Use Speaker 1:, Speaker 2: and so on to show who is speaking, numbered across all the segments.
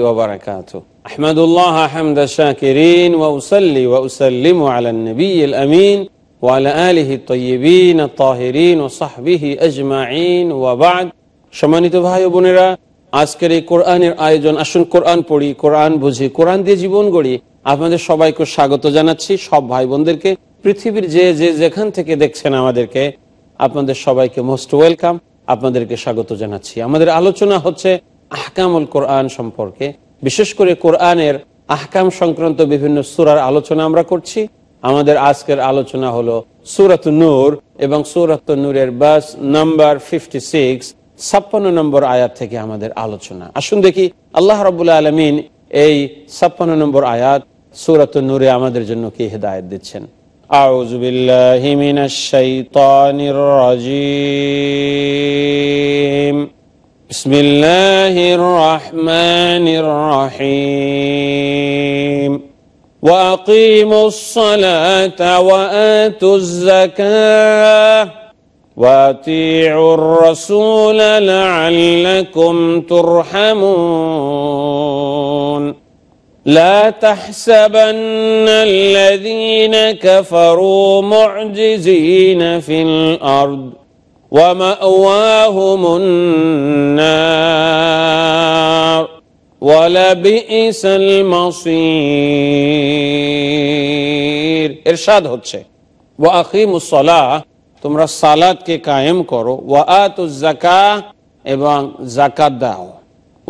Speaker 1: وبركاته الله حمد الشاكرين على النبي وعلى الطيبين الطاهرين وصحبه وبعد ভাই বোনেরা আজকের এই কোরআনের আয়োজন আসুন কোরআন পড়ি কোরআন বুঝি কোরআন দিয়ে জীবন গড়ি আপনাদের সবাইকে স্বাগত জানাচ্ছি সব ভাই বোনদেরকে পৃথিবীর যে যে যেখান থেকে দেখছেন আমাদেরকে আপনাদের সবাইকে মোস্ট ওয়েলকাম আপনাদেরকে স্বাগত জানাচ্ছি আমাদের আলোচনা হচ্ছে আহকামুল কোরআন সম্পর্কে বিশেষ করে কোরআনের আহকাম সংক্রান্ত বিভিন্ন সুরার আলোচনা আমরা করছি আমাদের আজকের আলোচনা হলো সুরাত নূর এবং সুরাত নূরের বাস নাম্বার ফিফটি সিক্স ছাপ্পান্ন নম্বর আয়াত থেকে আমাদের আলোচনা আসুন দেখি আল্লাহ রবুল্লা আলমিন এই ছাপ্পান্ন নম্বর আয়াত সুরাত নূরে আমাদের জন্য কি হেদায়ত দিচ্ছেন أعوذ بالله من الشيطان الرجيم بسم الله الرحمن الرحيم وأقيموا الصلاة وآتوا الزكاة وأطيعوا الرسول لعلكم ترحمون لا تحسبن الذين كفروا معجزين في الأرض ومأواهم النار ولبئس المصير ارشاد হচ্ছে واقيموا الصلاه তোমরা الصلاة কায়েম করো ওয়া আতুজ الزكاة এবং যাকাত দাও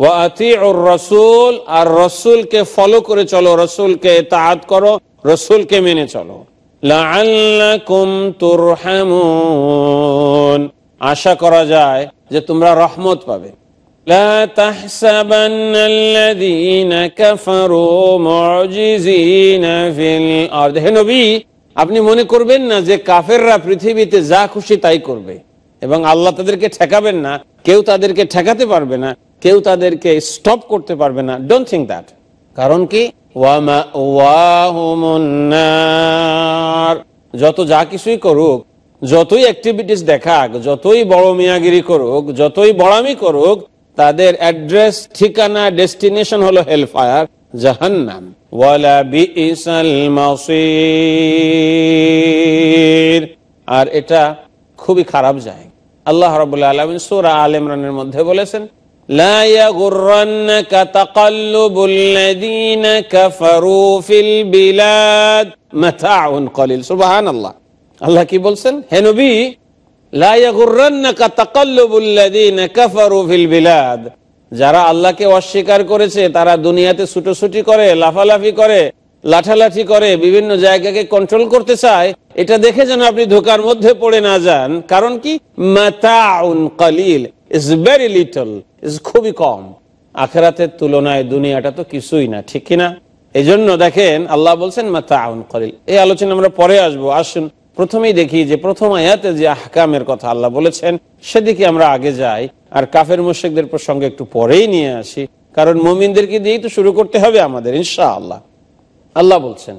Speaker 1: ওয়াতি ওর রসুল আর রসুলকে ফলো করে চলো রসুলকে তাহাত করো রসুলকে মেনে চলো আশা করা যায় যে তোমরা রহমত পাবে আপনি মনে করবেন না যে কাফেররা পৃথিবীতে যা খুশি তাই করবে এবং আল্লাহ তাদেরকে ঠেকাবেন না কেউ তাদেরকে ঠেকাতে পারবে না কেউ তাদেরকে স্টপ করতে পারবে না ডোন্ট থিঙ্ক দ্যাট কারণ কি যত যা কিছুই করুক যতই অ্যাক্টিভিটিস দেখাক যতই বড় মিয়াগিরি করুক যতই বড়ামি করুক তাদের অ্যাড্রেস ঠিকানা ডেস্টিনেশন হলো হেলফায়ার জাহান্নাম আর এটা খুবই খারাপ যায় আল্লাহ রবাহ আলমিন সুরা আল ইমরানের মধ্যে বলেছেন لا يغرنك تقلب الذين كفروا في البلاد متاع قليل سبحان الله আল্লাহ কি বলছেন হে নবী লা يغرنك تقلب الذين كفروا في البلاد যারা আল্লাহকে অস্বীকার করেছে তারা দুনিয়াতে ছুটোছুটি করে লাফালাফি করে লাঠালাঠি করে বিভিন্ন জায়গাকে কন্ট্রোল করতে চায় এটা দেখে যেন আপনি ধোকার মধ্যে পড়ে না যান কারণ কি মাতাউন কলিল ইজ ভেরি লিটল ইজ খুবই কম আখেরাতের তুলনায় দুনিয়াটা তো কিছুই না ঠিক কিনা এই জন্য দেখেন আল্লাহ বলছেন মাতা আউন করিল এই আলোচনা আমরা পরে আসবো আসুন প্রথমেই দেখি যে প্রথম আয়াতে যে আহকামের কথা আল্লাহ বলেছেন সেদিকে আমরা আগে যাই আর কাফের মুশেকদের প্রসঙ্গে একটু পরেই নিয়ে আসি কারণ মোমিনদেরকে দিয়েই তো শুরু করতে হবে আমাদের ইনশা আল্লাহ আল্লাহ বলছেন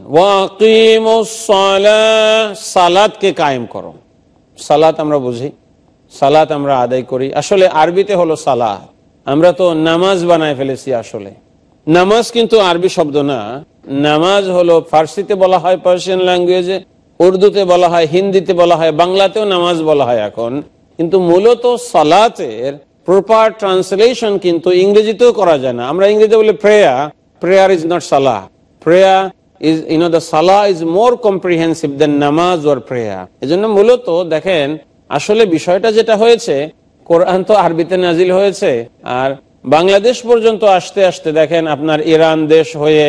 Speaker 1: কে কায়েম করো সালাত আমরা বুঝি সালাত আমরা আদায় করি আসলে আরবিতে হলো সালা আমরা তো নামাজ বানায় ফেলেছি আসলে নামাজ কিন্তু আরবি শব্দ না নামাজ হলো ফার্সিতে বলা হয় পার্সিয়ান ল্যাঙ্গুয়েজে উর্দুতে বলা হয় হিন্দিতে বলা হয় বাংলাতেও নামাজ বলা হয় এখন কিন্তু মূলত সালাতের প্রপার ট্রান্সলেশন কিন্তু ইংরেজিতেও করা যায় না আমরা ইংরেজিতে বলি prayer prayer is not salah prayer is you the salah is more comprehensive than namaz or প্রেয়া এজন্য মূলত দেখেন আসলে বিষয়টা যেটা হয়েছে কোরআন তো আরবিতে নাজিল হয়েছে আর বাংলাদেশ পর্যন্ত আসতে আসতে দেখেন আপনার ইরান দেশ হয়ে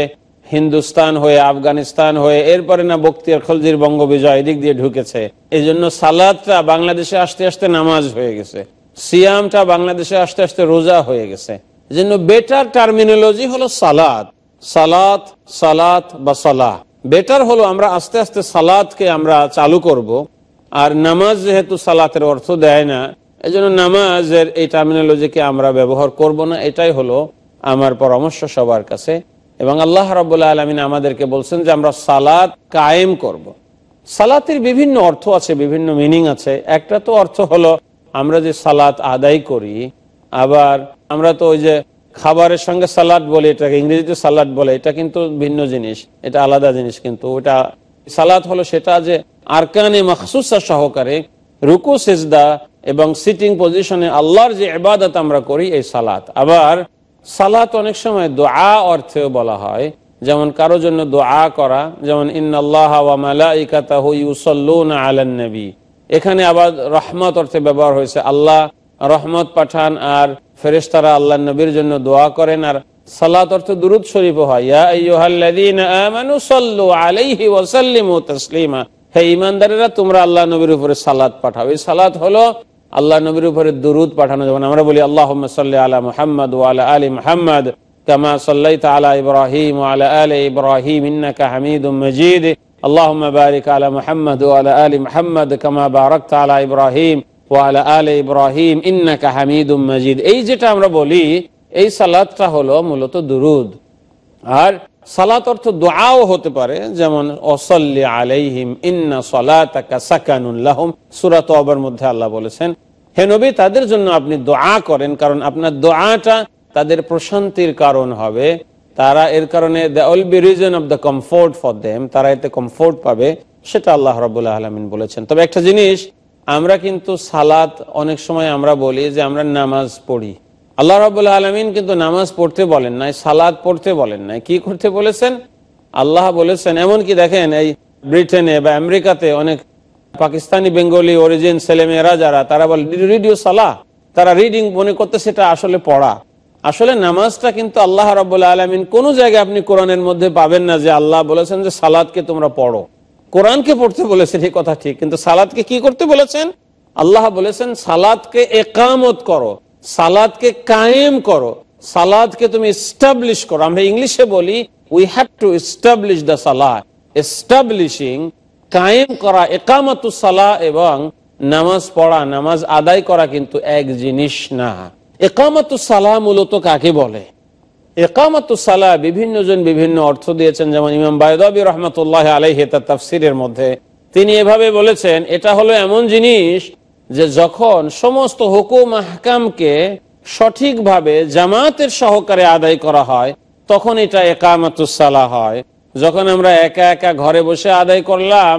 Speaker 1: হিন্দুস্তান হয়ে আফগানিস্তান হয়ে এরপরে না বক্তিয়ার খলজির বিজয় এদিক দিয়ে ঢুকেছে এই জন্য সালাদটা বাংলাদেশে আসতে আসতে নামাজ হয়ে গেছে সিয়ামটা বাংলাদেশে আসতে আসতে রোজা হয়ে গেছে এই জন্য বেটার টার্মিনোলজি হলো সালাদ সালাত সালাত বা সালাহ বেটার হলো আমরা আস্তে আস্তে সালাদকে আমরা চালু করব। আর নামাজ যেহেতু সালাতের অর্থ দেয় না এই জন্য নামাজের এই টার্মিনোলজিকে আমরা ব্যবহার করব না এটাই হলো আমার পরামর্শ সবার কাছে এবং আল্লাহ রবাহ আলমিন আমাদেরকে বলছেন যে আমরা সালাত কায়েম করব। সালাতের বিভিন্ন অর্থ আছে বিভিন্ন মিনিং আছে একটা তো অর্থ হলো আমরা যে সালাত আদায় করি আবার আমরা তো ওই যে খাবারের সঙ্গে সালাদ বলে এটাকে ইংরেজিতে সালাদ বলে এটা কিন্তু ভিন্ন জিনিস এটা আলাদা জিনিস কিন্তু ওটা সালাত হলো সেটা যে আরকানে মাহসুসা সহকারে রুকু সেজদা এবং সিটিং পজিশনে আল্লাহর যে এবাদত আমরা করি এই সালাত আবার সালাত অনেক সময় দোয়া অর্থেও বলা হয় যেমন কারো জন্য দোয়া করা যেমন ইন্নআল্লাহনবী এখানে আবার রহমত অর্থে ব্যবহার হয়েছে আল্লাহ রহমত পাঠান আর ফেরেস্তারা আল্লাহ নবীর জন্য দোয়া করেন আর সালাত অর্থ দুরুদ শরীফ হয় হে ইমানদারেরা তোমরা আল্লাহ নবীর উপরে সালাদ পাঠাও এই সালাদ হলো আল্লাহ নবীর উপরে দুরুদ পাঠানো যেমন আমরা বলি আল্লাহ আলা মোহাম্মদ আলা আলী মোহাম্মদ কামা সাল্লাই আলা ইব্রাহিম আলা আল ইব্রাহিম ইন্নাকা হামিদ মজিদ اللهم بارك على محمد وعلى آل محمد كما باركت على إبراهيم وعلى آل إبراهيم إنك حميد مجيد এই যেটা আমরা বলি এই সালাদটা হলো মূলত দুরুদ আর সালাত অর্থ দোয়াও হতে পারে যেমন অসল্লি আলাইহিম ইন্না সলাতাকা সাকানুল্লাহম সুরাত মধ্যে আল্লাহ বলেছেন হে নবী তাদের জন্য আপনি দোয়া করেন কারণ আপনার দোয়াটা তাদের প্রশান্তির কারণ হবে তারা এর কারণে the will be reason of the comfort for them তারা এতে কমফোর্ট পাবে সেটা আল্লাহ রাব্বুল আলামিন বলেছেন তবে একটা জিনিস আমরা কিন্তু সালাত অনেক সময় আমরা বলি যে আমরা নামাজ পড়ি আল্লাহ রাবুল্লাহ আলমিন কিন্তু নামাজ পড়তে বলেন নাই সালাদ পড়তে বলেন নাই কি করতে বলেছেন আল্লাহ বলেছেন এমন কি দেখেন এই ব্রিটেনে বা আমেরিকাতে অনেক পাকিস্তানি বেঙ্গলি অরিজিন ছেলেমেয়েরা যারা তারা বলে রেডিও সালা তারা রিডিং মনে করতে সেটা আসলে পড়া আসলে নামাজটা কিন্তু আল্লাহ রাবুল্লাহ আলমিন কোনো জায়গায় আপনি কোরআনের মধ্যে পাবেন না যে আল্লাহ বলেছেন যে সালাদকে তোমরা পড়ো কোরআনকে পড়তে বলেছেন এই কথা ঠিক কিন্তু সালাদকে কি করতে বলেছেন আল্লাহ বলেছেন সালাদকে একামত করো সালাদকে কায়েম করো সালাদকে তুমি এস্টাবলিশ করো আমরা ইংলিশে বলি we have to establish the salat establishing কায়েম করা একামত সালা এবং নামাজ পড়া নামাজ আদায় করা কিন্তু এক জিনিস না একামত সালা মূলত কাকে বলে একামত সালা বিভিন্ন জন বিভিন্ন অর্থ দিয়েছেন যেমন ইমাম বায়দাবি রহমতুল্লাহ আলাইহি তার তাফসিরের মধ্যে তিনি এভাবে বলেছেন এটা হলো এমন জিনিস যে যখন সমস্ত হুকুম আহকামকে সঠিকভাবে জামাতের সহকারে আদায় করা হয় তখন এটা একামাতুসালা হয় যখন আমরা একা একা ঘরে বসে আদায় করলাম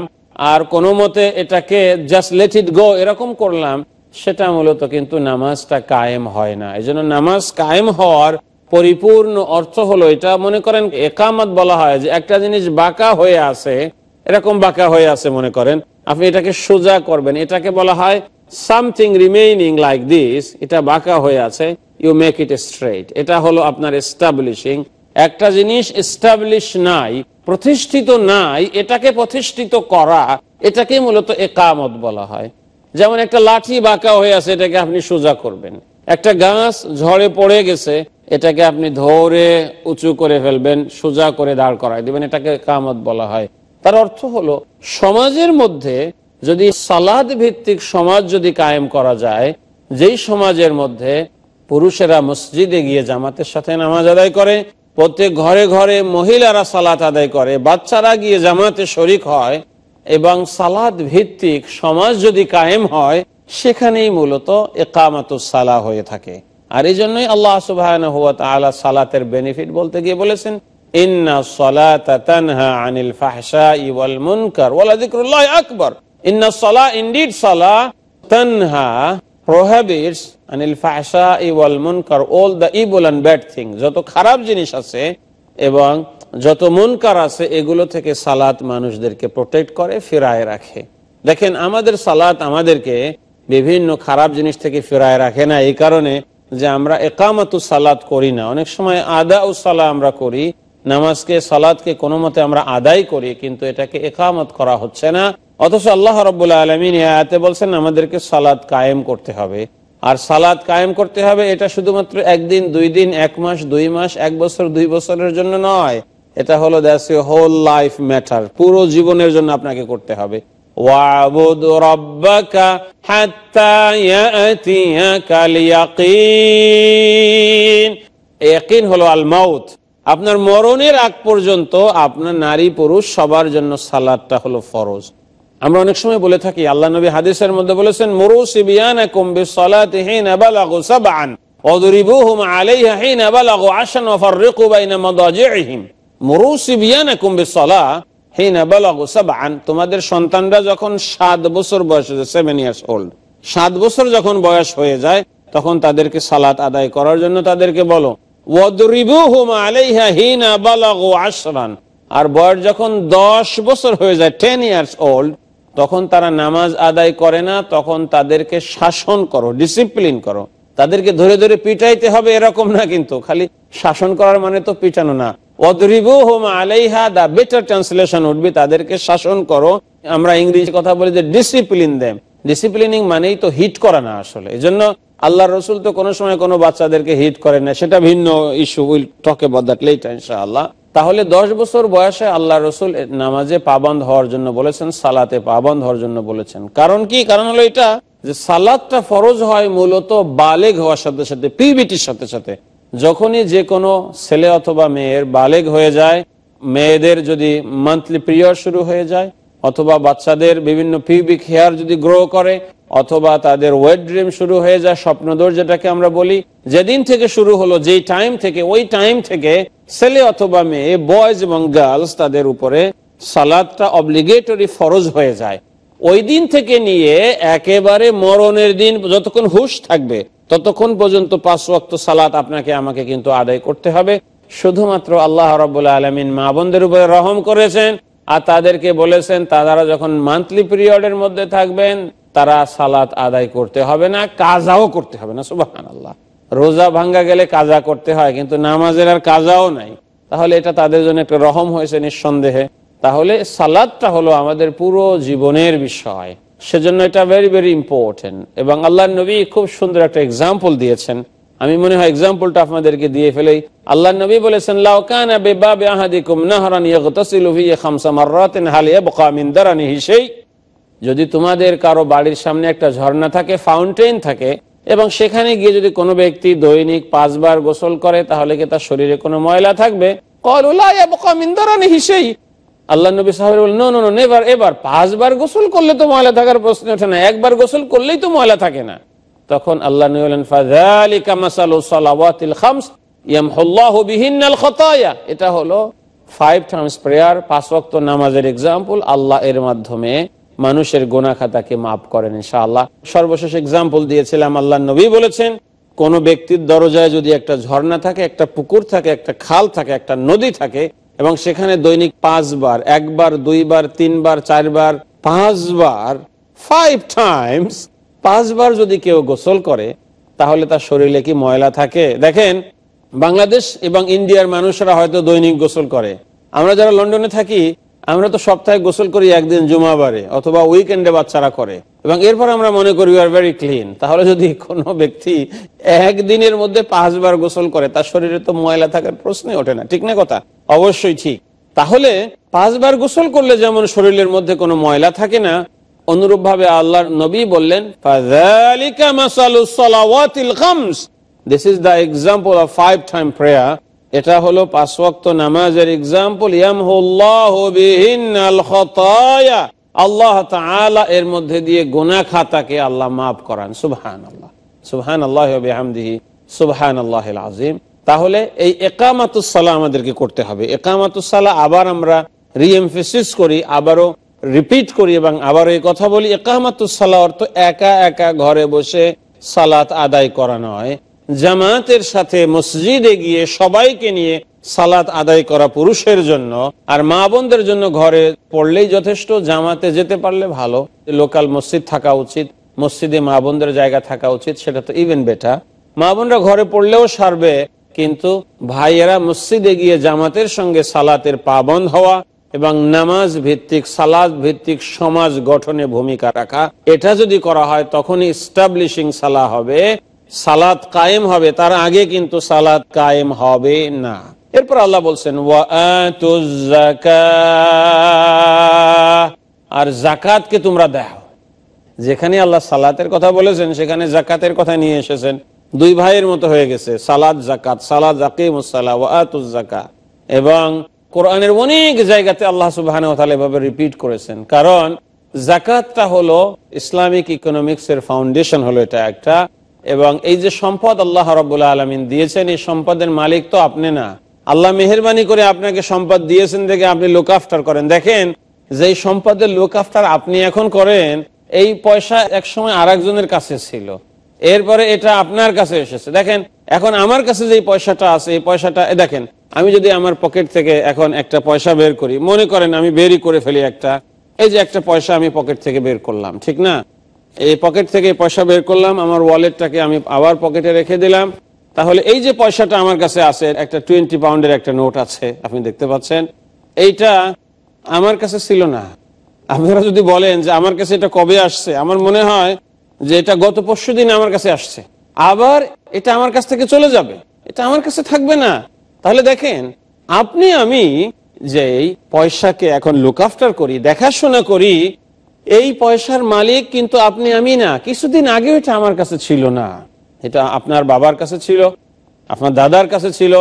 Speaker 1: আর কোনো মতে এটাকে জাস্ট লেট ইট গো এরকম করলাম সেটা মূলত কিন্তু নামাজটা কায়েম হয় না এই নামাজ কায়েম হওয়ার পরিপূর্ণ অর্থ হলো এটা মনে করেন একামত বলা হয় যে একটা জিনিস বাঁকা হয়ে আছে এরকম বাঁকা হয়ে আছে মনে করেন আপনি এটাকে সোজা করবেন এটাকে বলা হয় সামথিং রিমেইনিং লাইক দিস এটা বাঁকা হয়ে আছে ইউ মেক ইট স্ট্রেট এটা হলো আপনার এস্টাবলিশিং একটা জিনিস এস্টাবলিশ নাই প্রতিষ্ঠিত নাই এটাকে প্রতিষ্ঠিত করা এটাকে মূলত একামত বলা হয় যেমন একটা লাঠি বাঁকা হয়ে আছে এটাকে আপনি সোজা করবেন একটা গাছ ঝড়ে পড়ে গেছে এটাকে আপনি ধরে উঁচু করে ফেলবেন সোজা করে দাঁড় করায় দেবেন এটাকে একামত বলা হয় তার অর্থ হলো সমাজের মধ্যে যদি সালাদ ভিত্তিক সমাজ যদি কায়েম করা যায় যেই সমাজের মধ্যে পুরুষেরা মসজিদে গিয়ে জামাতের সাথে নামাজ আদায় করে প্রত্যেক ঘরে ঘরে মহিলারা সালাত আদায় করে বাচ্চারা গিয়ে জামাতে শরিক হয় এবং সালাদ ভিত্তিক সমাজ যদি কায়েম হয় সেখানেই মূলত একামাত সালা হয়ে থাকে আর এই জন্যই আল্লাহ সুবাহ সালাতের বেনিফিট বলতে গিয়ে বলেছেন ইন্না সালাত আনিল ফাহসা মুনকার আকবর যত খারাপ জিনিস আছে এবং যত মনকার আছে এগুলো থেকে সালাত মানুষদেরকে প্রোটেক্ট করে ফেরায় রাখে দেখেন আমাদের সালাত আমাদেরকে বিভিন্ন খারাপ জিনিস থেকে ফেরায় রাখে না এই কারণে যে আমরা একামত সালাত করি না অনেক সময় আদা ও সালা আমরা করি নামাজকে সালাদকে কোনো মতে আমরা আদায় করি কিন্তু এটাকে একামত করা হচ্ছে না অথচ আল্লাহ রব্বুল্লা আলমিন এতে বলছেন আমাদেরকে সালাদ কায়েম করতে হবে আর সালাদ কায়েম করতে হবে এটা শুধুমাত্র একদিন দুই দিন এক মাস দুই মাস এক বছর দুই বছরের জন্য নয় এটা হলো দ্যাটস হোল লাইফ ম্যাটার পুরো জীবনের জন্য আপনাকে করতে হবে হলো আল মাউথ আপনার মরণের আগ পর্যন্ত আপনার নারী পুরুষ সবার জন্য সালাদটা হলো ফরজ আমরা অনেক সময় বলে থাকি আল্লাহ নবী হাদিসের মধ্যে বলেছেন সিবিয়ান তোমাদের সন্তানরা যখন সাত বছর বয়স সেভেন ইয়ার্স ওল্ড সাত বছর যখন বয়স হয়ে যায় তখন তাদেরকে সালাত আদায় করার জন্য তাদেরকে বলো আর বয়স যখন দশ বছর হয়ে যায় টেন ইয়ার্স ওল্ড তখন তারা নামাজ আদায় করে না তখন তাদেরকে শাসন করো ডিসিপ্লিন করো তাদেরকে ধরে ধরে পিটাইতে হবে এরকম না কিন্তু খালি শাসন করার মানে তো পিটানো না আমরা ইংরেজি কথা বলি যে ডিসিপ্লিন দেম ডিসিপ্লিনিং মানেই তো হিট করা না আসলে এই জন্য আল্লাহ রসুল তো কোনো সময় কোনো বাচ্চাদেরকে হিট করেন না সেটা ভিন্ন ইস্যু উইল টকে বদলে দ্যাট ইনশাআল্লাহ তাহলে দশ বছর বয়সে আল্লাহ রসুল নামাজে পাবন্দ হওয়ার জন্য বলেছেন সালাতে পাবন্ধ হওয়ার জন্য বলেছেন কারণ কি কারণ হলো এটা যে সালাদটা ফরজ হয় মূলত বালেগ হওয়ার সাথে সাথে পিবিটির সাথে সাথে যখনই যে কোনো ছেলে অথবা মেয়ের বালেগ হয়ে যায় মেয়েদের যদি মান্থলি পিরিয়ড শুরু হয়ে যায় অথবা বাচ্চাদের বিভিন্ন পিউবিক হেয়ার যদি গ্রো করে অথবা তাদের ওয়েট ড্রিম শুরু হয়ে যায় স্বপ্নদোষ যেটাকে আমরা বলি যেদিন থেকে শুরু হলো যেই টাইম থেকে ওই টাইম থেকে ছেলে অথবা মেয়ে বয়েজ এবং গার্লস তাদের উপরে সালাদটা অব্লিগেটরি ফরজ হয়ে যায় ওই দিন থেকে নিয়ে একেবারে মরণের দিন যতক্ষণ হুশ থাকবে ততক্ষণ পর্যন্ত পাঁচ ওয়াক্ত সালাত আপনাকে আমাকে কিন্তু আদায় করতে হবে শুধুমাত্র আল্লাহ রবাহ আলমিন মা বোনদের উপরে রহম করেছেন আর তাদেরকে বলেছেন তারা যখন মান্থলি পিরিয়ডের মধ্যে থাকবেন তারা সালাত আদায় করতে হবে না কাজাও করতে হবে না সুবাহান আল্লাহ রোজা ভাঙ্গা গেলে কাজা করতে হয় কিন্তু নামাজের আর কাজাও নাই তাহলে এটা তাদের জন্য একটা রহম হয়েছে নিঃসন্দেহে তাহলে সালাদটা হলো আমাদের পুরো জীবনের বিষয় সেজন্য এটা ভেরি ভেরি ইম্পর্টেন্ট এবং আল্লাহ নবী খুব সুন্দর একটা এক্সাম্পল দিয়েছেন আমি মনে হয় এক্সাম্পলটা আপনাদেরকে দিয়ে ফেলেই আল্লাহ নবী বলেছেন লাউকানা বেবা বেহাদিকুম নাহরান ইয়াগতাসিলু ফি খামসা মাররাতিন হাল ইয়াবকা মিন দারানিহি শাই' যদি তোমাদের কারো বাড়ির সামনে একটা ঝর্ণা থাকে ফাউন্টেন থাকে এবং সেখানে গিয়ে যদি কোনো ব্যক্তি দৈনিক পাঁচবার গোসল করে তাহলে কি তার শরীরে কোনো ময়লা থাকবে আল্লাহ নবী সাহেব নো নো নেভার এবার পাঁচবার গোসল করলে তো ময়লা থাকার প্রশ্ন ওঠে না একবার গোসল করলেই তো ময়লা থাকে না তখন আল্লাহ এটা হলো ফাইভ টাইমস প্রেয়ার পাঁচ ওয়াক্ত নামাজের এক্সাম্পল আল্লাহ এর মাধ্যমে মানুষের গোনা খাতাকে মাফ করেন ইনশাআল্লাহ সর্বশেষ এক্সাম্পল দিয়েছিলাম আল্লাহ নবী বলেছেন কোনো ব্যক্তির দরজায় যদি একটা ঝর্ণা থাকে একটা পুকুর থাকে একটা খাল থাকে একটা নদী থাকে এবং সেখানে দৈনিক পাঁচবার একবার দুইবার তিনবার চারবার পাঁচবার ফাইভ টাইমস পাঁচবার যদি কেউ গোসল করে তাহলে তার শরীরে কি ময়লা থাকে দেখেন বাংলাদেশ এবং ইন্ডিয়ার মানুষরা হয়তো দৈনিক গোসল করে আমরা যারা লন্ডনে থাকি আমরা তো সপ্তাহে গোসল করি একদিন জুমাবারে অথবা উইকেন্ডে বাচ্চারা করে এবং এরপর আমরা মনে করি আর ভেরি ক্লিন তাহলে যদি কোনো ব্যক্তি একদিনের মধ্যে পাঁচবার গোসল করে তার শরীরে তো ময়লা থাকার প্রশ্নই ওঠে না ঠিক না কথা অবশ্যই ঠিক তাহলে পাঁচবার গোসল করলে যেমন শরীরের মধ্যে কোনো ময়লা থাকে না অনুরূপ ভাবে আল্লাহর নবী বললেন this is the example of five time prayer এটা হলো পাঁচ ওয়াক্ত নামাজের এক্সাম্পল আল্লাহ এর মধ্যে দিয়ে গোনা খাতাকে আল্লাহ মাফ করান সুবহান আল্লাহ সুবহান আল্লাহামদিহি সুবহান আল্লাহ আজিম তাহলে এই একামাতুসাল্লাহ আমাদেরকে করতে হবে সালা আবার আমরা রিএমফেসিস করি আবারও রিপিট করি এবং আবার এই কথা বলি একামাতুসাল্লাহ অর্থ একা একা ঘরে বসে সালাত আদায় করা নয় জামাতের সাথে মসজিদে গিয়ে সবাইকে নিয়ে সালাত আদায় করা পুরুষের জন্য আর মা বোনদের জন্য ঘরে পড়লেই যথেষ্ট জামাতে যেতে পারলে ভালো লোকাল মসজিদ থাকা উচিত মসজিদে মা বোনদের জায়গা থাকা উচিত সেটা তো ইভেন বেটা মা বোনরা ঘরে পড়লেও সারবে কিন্তু ভাইয়েরা মসজিদে গিয়ে জামাতের সঙ্গে সালাতের পাবন হওয়া এবং নামাজ ভিত্তিক সালাদ ভিত্তিক সমাজ গঠনে ভূমিকা রাখা এটা যদি করা হয় তখনই স্টাবলিশিং সালা হবে সালাত কায়েম হবে তার আগে কিন্তু সালাত কায়েম হবে না এরপর আল্লাহ বলছেন আর জাকাত কে তোমরা দেখো যেখানে আল্লাহ সালাতের কথা বলেছেন সেখানে জাকাতের কথা নিয়ে এসেছেন দুই ভাইয়ের মতো হয়ে গেছে সালাদ জাকাত সালাদ আকিমুসালা এবং কোরআনের অনেক জায়গাতে আল্লাহ সুবাহ এভাবে রিপিট করেছেন কারণ জাকাতটা হলো ইসলামিক ইকোনমিক্স এর ফাউন্ডেশন হলো এটা একটা এবং এই যে সম্পদ আল্লাহ রবুল্লা আলমিন দিয়েছেন এই সম্পদের মালিক তো আপনি না আল্লাহ মেহরবানি করে আপনাকে সম্পদ দিয়েছেন দেখে আপনি লোক আফটার করেন দেখেন যে সম্পদের লোক আফটার আপনি এখন করেন এই পয়সা একসময় আর একজনের কাছে ছিল এরপরে এটা আপনার কাছে এসেছে দেখেন এখন আমার কাছে যে পয়সাটা আছে এই পয়সাটা দেখেন আমি যদি আমার পকেট থেকে এখন একটা পয়সা বের করি মনে করেন আমি বেরই করে ফেলি একটা এই যে একটা পয়সা আমি পকেট থেকে বের করলাম ঠিক না এই পকেট থেকে পয়সা বের করলাম আমার ওয়ালেটটাকে আমি আবার পকেটে রেখে দিলাম তাহলে এই যে পয়সাটা আমার কাছে আছে একটা টোয়েন্টি পাউন্ডের একটা নোট আছে আপনি দেখতে পাচ্ছেন এইটা আমার কাছে ছিল না আপনারা যদি বলেন যে আমার কাছে এটা কবে আসছে আমার মনে হয় যে এটা গত পরশু দিন আমার কাছে আসছে আবার এটা আমার কাছ থেকে চলে যাবে এটা আমার কাছে থাকবে না তাহলে দেখেন আপনি আমি যে পয়সাকে এখন লুক আফটার করি দেখাশোনা করি এই পয়সার মালিক কিন্তু আপনি আমি না কিছুদিন আগে এটা আমার কাছে ছিল না এটা আপনার বাবার কাছে ছিল আপনার দাদার কাছে ছিল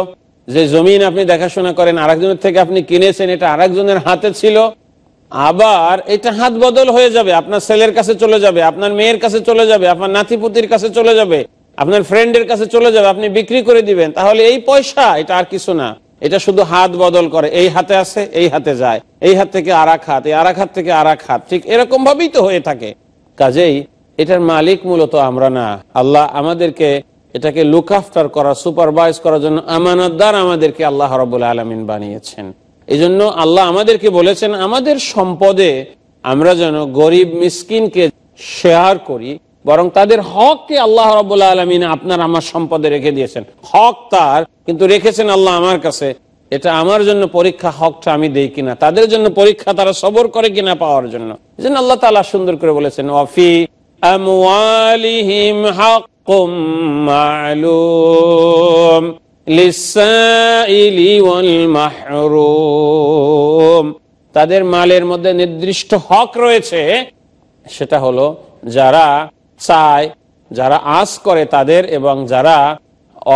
Speaker 1: যে জমিন আপনি দেখাশোনা করেন আরেকজনের থেকে আপনি কিনেছেন এটা আরেকজনের হাতে ছিল আবার এটা হাত বদল হয়ে যাবে আপনার ছেলের কাছে চলে যাবে আপনার মেয়ের কাছে চলে যাবে আপনার নাতিপুতির কাছে চলে যাবে আপনার ফ্রেন্ডের কাছে চলে যাবে আপনি বিক্রি করে দিবেন তাহলে এই পয়সা এটা আর কিছু না এটা শুধু হাত বদল করে এই হাতে আসে এই হাতে যায় এই হাত থেকে আর এক হাত এই আর হাত থেকে আর এক হাত ঠিক এরকম ভাবেই তো হয়ে থাকে কাজেই এটার মালিক মূলত আমরা না আল্লাহ আমাদেরকে এটাকে লুক আফটার করা সুপারভাইজ করার জন্য আমানতদার আমাদেরকে আল্লাহ রবুল্লা আলমিন বানিয়েছেন এই জন্য আল্লাহ আমাদেরকে বলেছেন আমাদের সম্পদে আমরা যেন গরিব মিসকিনকে শেয়ার করি বরং তাদের হককে আল্লাহ রবাহ আলমিন আপনার আমার সম্পদে রেখে দিয়েছেন হক তার কিন্তু রেখেছেন আল্লাহ আমার কাছে এটা আমার জন্য পরীক্ষা হকটা আমি দেই কিনা তাদের জন্য পরীক্ষা তারা সবর করে কিনা পাওয়ার জন্য আল্লাহ তালা সুন্দর করে বলেছেন অফি তাদের মালের মধ্যে নির্দিষ্ট হক রয়েছে সেটা হলো যারা চায় যারা আস করে তাদের এবং যারা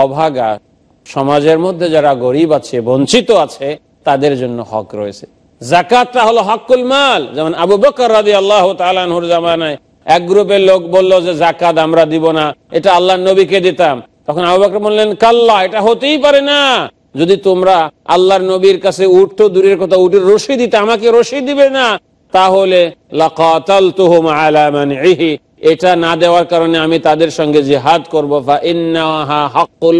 Speaker 1: অভাগা সমাজের মধ্যে যারা গরিব আছে বঞ্চিত আছে তাদের জন্য হক রয়েছে জাকাতটা হলো হকুল মাল যেমন আবু বকর রাজি আল্লাহ তালানহুর জামানায় এক গ্রুপের লোক বলল যে জাকাত আমরা দিব না এটা আল্লাহ নবীকে দিতাম তখন আবু বকর বললেন কাল্লা এটা হতেই পারে না যদি তোমরা আল্লাহর নবীর কাছে উঠতো দূরের কথা উঠে রশি দিতে আমাকে রশি দিবে না তাহলে এটা না দেওয়ার কারণে আমি তাদের সঙ্গে জিহাদ করবো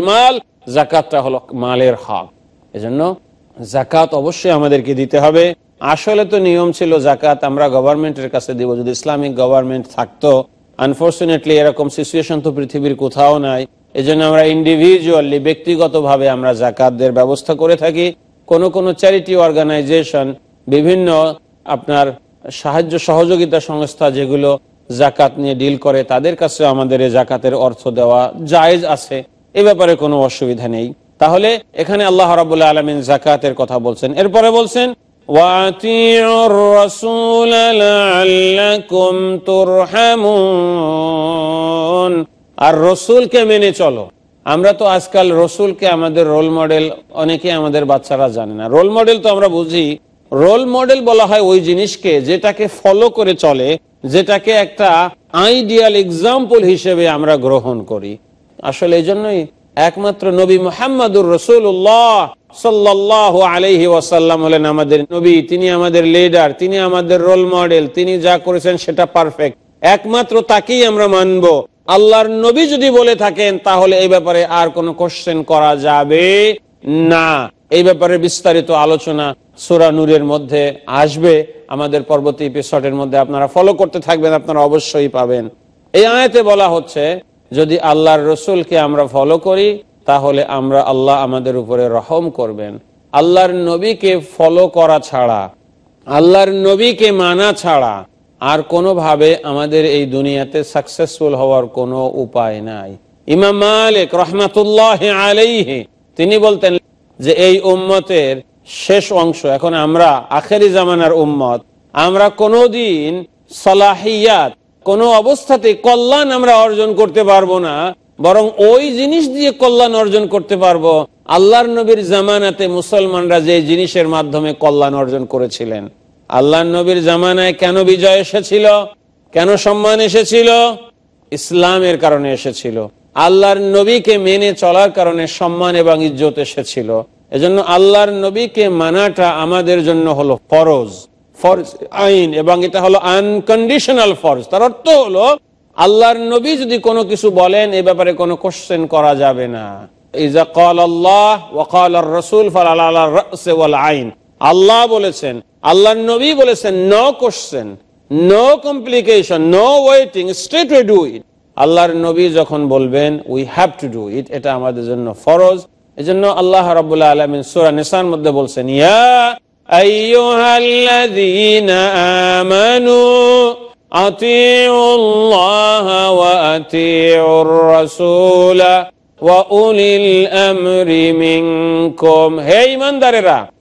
Speaker 1: মাল জাকাতটা হলো মালের হক এজন্য জাকাত অবশ্যই আমাদেরকে দিতে হবে আসলে তো নিয়ম ছিল জাকাত আমরা গভর্নমেন্টের কাছে দিব যদি ইসলামিক গভর্নমেন্ট থাকতো আনফর্চুনেটলি এরকম সিচুয়েশন তো পৃথিবীর কোথাও নাই জন্য আমরা ইন্ডিভিজুয়ালি ব্যক্তিগতভাবে আমরা জাকাতদের ব্যবস্থা করে থাকি কোন কোন চ্যারিটি অর্গানাইজেশন বিভিন্ন আপনার সাহায্য সহযোগিতা সংস্থা যেগুলো জাকাত নিয়ে ডিল করে তাদের কাছে আমাদের এই জাকাতের অর্থ দেওয়া জায়জ আছে এ ব্যাপারে কোনো অসুবিধা নেই তাহলে এখানে আল্লাহ রাবুল্লাহ আলমিন জাকাতের কথা বলছেন এরপরে বলছেন আর রসুলকে মেনে চলো আমরা তো আজকাল রসুলকে আমাদের রোল মডেল অনেকে আমাদের বাচ্চারা জানে না রোল মডেল তো আমরা বুঝি রোল মডেল বলা হয় ওই জিনিসকে যেটাকে ফলো করে চলে যেটাকে একটা আইডিয়াল এক্সাম্পল হিসেবে আমরা গ্রহণ করি আসলে এই জন্যই একমাত্র নবী মোহাম্মদুর রসুল্লাহ সাল্লাহ আলহি ওয়াসাল্লাম হলেন আমাদের নবী তিনি আমাদের লিডার তিনি আমাদের রোল মডেল তিনি যা করেছেন সেটা পারফেক্ট একমাত্র তাকেই আমরা মানব আল্লাহর নবী যদি বলে থাকেন তাহলে এই ব্যাপারে আর কোনো কোশ্চেন করা যাবে না এই ব্যাপারে বিস্তারিত আলোচনা সুরা নূরের মধ্যে আসবে আমাদের পরবর্তী এপিসোডের মধ্যে আপনারা ফলো করতে থাকবেন আপনারা অবশ্যই পাবেন এই আয়তে বলা হচ্ছে যদি আল্লাহর রসুলকে আমরা ফলো করি তাহলে আমরা আল্লাহ আমাদের উপরে রহম করবেন আল্লাহর নবীকে ফলো করা ছাড়া আল্লাহর নবীকে মানা ছাড়া আর কোনোভাবে আমাদের এই দুনিয়াতে সাকসেসফুল হওয়ার কোনো উপায় নাই ইমাম মালিক রহমাতুল্লাহ আলাইহি তিনি বলতেন যে এই উম্মতের শেষ অংশ এখন আমরা আখেরি জামানার উম্মত আমরা দিন সালাহিয়াত কোনো অবস্থাতে কল্যাণ আমরা অর্জন করতে পারবো না বরং ওই জিনিস দিয়ে কল্যাণ অর্জন করতে পারবো আল্লাহর নবীর জামানাতে মুসলমানরা যে জিনিসের মাধ্যমে কল্যাণ অর্জন করেছিলেন আল্লাহ নবীর জামানায় কেন বিজয় এসেছিল কেন সম্মান এসেছিল ইসলামের কারণে এসেছিল আল্লাহর নবীকে মেনে চলার কারণে সম্মান এবং ইজ্জত এসেছিল এজন্য আল্লাহর নবীকে মানাটা আমাদের জন্য হলো ফরজ ফরজ আইন এবং এটা হলো আনকন্ডিশনাল ফরজ তার অর্থ হলো আল্লাহর নবী যদি কোনো কিছু বলেন এ ব্যাপারে কোনো কোশ্চেন করা যাবে না আল্লাহ বলেছেন আল্লাহ নবী বলেছেন no question no complication no waiting straight we do it আল্লাহর নবী যখন বলবেন we have to do it এটা আমাদের জন্য ফরজ এজন্য আল্লাহ রাবুল্লাহ আলমিন সুরা নিসান মধ্যে বলছেন ইয়া আল্লাহ কে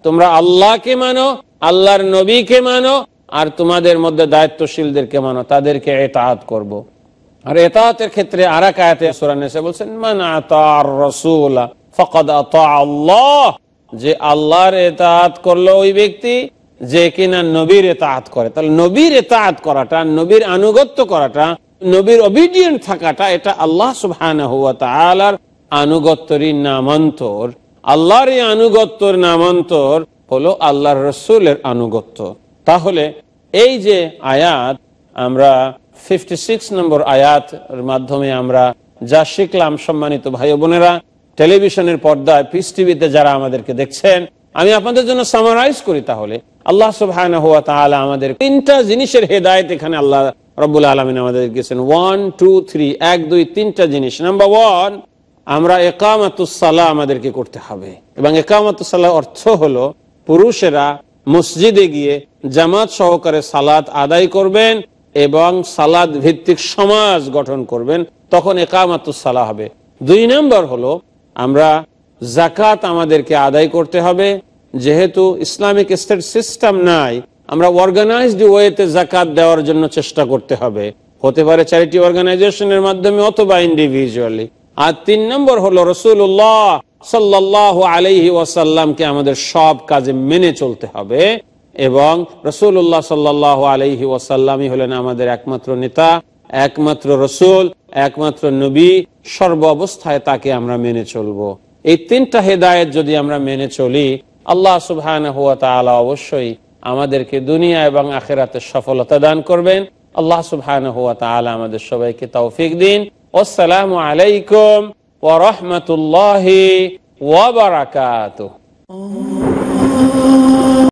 Speaker 1: তোমরা আল্লাহকে মানো আল্লাহর নবীকে মানো আর তোমাদের মধ্যে দায়িত্বশীলদেরকে মানো তাদেরকে এতাহাত করব। আর এতাহাতের ক্ষেত্রে এক আয়াতে সুরা নিসা বলছেন মান তার আর যে আল্লাহর এতাহাত করলো ওই ব্যক্তি যে কিনা নবীর এতাহাত করে তাহলে নবীর এতাহাত করাটা নবীর আনুগত্য করাটা নবীর অবিডিয়েন্ট থাকাটা এটা আল্লাহ সুবহান আনুগত্যরই নামান্তর আল্লাহর আনুগত্যর নামান্তর হলো আল্লাহর রসুলের আনুগত্য তাহলে এই যে আয়াত আমরা ফিফটি সিক্স নম্বর আয়াতের মাধ্যমে আমরা যা শিখলাম সম্মানিত ভাই বোনেরা টেলিভিশনের পর্দায় পিস টিভিতে যারা আমাদেরকে দেখছেন আমি আপনাদের জন্য সামারাইজ করি তাহলে আল্লাহ সুবাহ আমাদের তিনটা জিনিসের হেদায়ত এখানে আল্লাহ রবুল আলমিন আমাদের গেছেন ওয়ান টু থ্রি এক দুই তিনটা জিনিস নাম্বার ওয়ান আমরা একামাতুসাল্লাহ আমাদেরকে করতে হবে এবং একামাতুসাল্লাহ অর্থ হলো পুরুষেরা মসজিদে গিয়ে জামাত সহকারে সালাদ আদায় করবেন এবং সালাদ ভিত্তিক সমাজ গঠন করবেন তখন একামাতুসাল্লাহ হবে দুই নম্বর হলো আমরা জাকাত আমাদেরকে আদায় করতে হবে যেহেতু ইসলামিক স্টেট সিস্টেম নাই আমরা অর্গানাইজড ওয়েতে জাকাত দেওয়ার জন্য চেষ্টা করতে হবে হতে পারে চ্যারিটি অর্গানাইজেশনের মাধ্যমে অথবা ইন্ডিভিজুয়ালি আর তিন নম্বর হলো রসুল্লাহ সাল্লাহ আলহি ওয়াসাল্লামকে আমাদের সব কাজে মেনে চলতে হবে এবং রসুল্লাহ সাল্লাহ আলহি ওয়াসাল্লামই হলেন আমাদের একমাত্র নেতা একমাত্র রসুল একমাত্র নবী সর্ব অবস্থায় তাকে আমরা মেনে চলব এই তিনটা হেদায়ত যদি আমরা মেনে চলি আল্লাহ সুহান হুয়া তালা অবশ্যই আমাদেরকে দুনিয়া এবং আখেরাতে সফলতা দান করবেন আল্লাহ সুহান হুয়া তালা আমাদের সবাইকে তৌফিক দিন আসসালাম আলাইকুম ওরহমতুল্লাহ ওবরাকাত Oh